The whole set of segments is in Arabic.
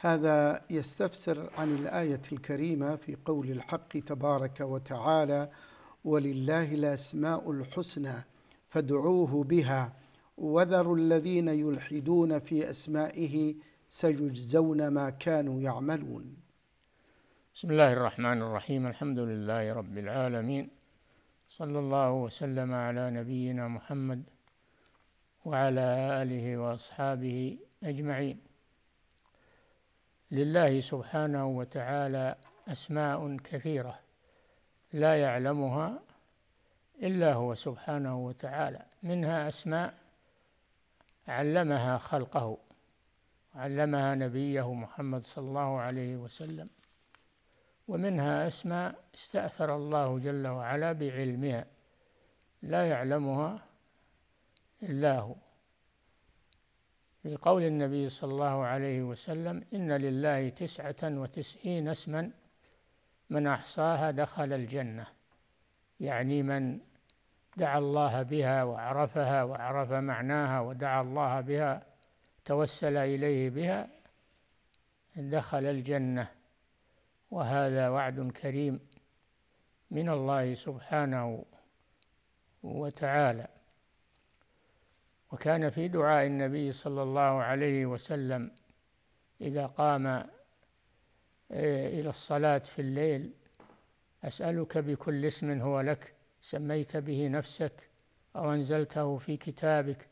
هذا يستفسر عن الآية الكريمة في قول الحق تبارك وتعالى ولله الأسماء الحسنى فادعوه بها وذروا الذين يلحدون في أسمائه سيجزون ما كانوا يعملون بسم الله الرحمن الرحيم الحمد لله رب العالمين صلى الله وسلم على نبينا محمد وعلى آله وأصحابه أجمعين لله سبحانه وتعالى أسماء كثيرة لا يعلمها إلا هو سبحانه وتعالى منها أسماء علمها خلقه علمها نبيه محمد صلى الله عليه وسلم ومنها أسماء استأثر الله جل وعلا بعلمها لا يعلمها إلا هو قول النبي صلى الله عليه وسلم إن لله تسعة وتسعين اسما من أحصاها دخل الجنة يعني من دعا الله بها وعرفها وعرف معناها ودعا الله بها توسل إليه بها دخل الجنة وهذا وعد كريم من الله سبحانه وتعالى وكان في دعاء النبي صلى الله عليه وسلم إذا قام إيه، إلى الصلاة في الليل أسألك بكل اسم هو لك سميت به نفسك أو أنزلته في كتابك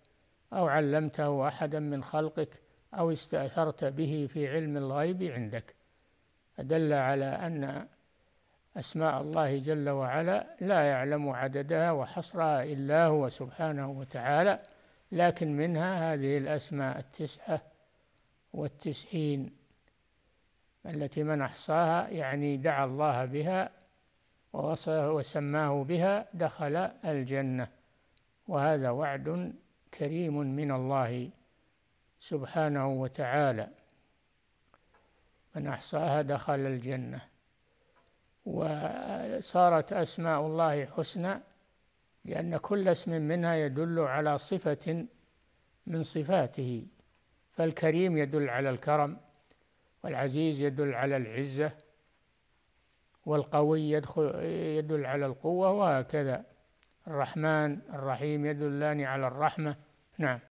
أو علمته أحدا من خلقك أو استأثرت به في علم الغيب عندك أدل على أن أسماء الله جل وعلا لا يعلم عددها وحصرها إلا هو سبحانه وتعالى لكن منها هذه الأسماء التسعة والتسعين التي من أحصاها يعني دعا الله بها وسماه بها دخل الجنة وهذا وعد كريم من الله سبحانه وتعالى من أحصاها دخل الجنة وصارت أسماء الله حسنى لأن كل اسم منها يدل على صفة من صفاته فالكريم يدل على الكرم والعزيز يدل على العزة والقوي يدخل يدل على القوة وهكذا الرحمن الرحيم يدلان على الرحمة نعم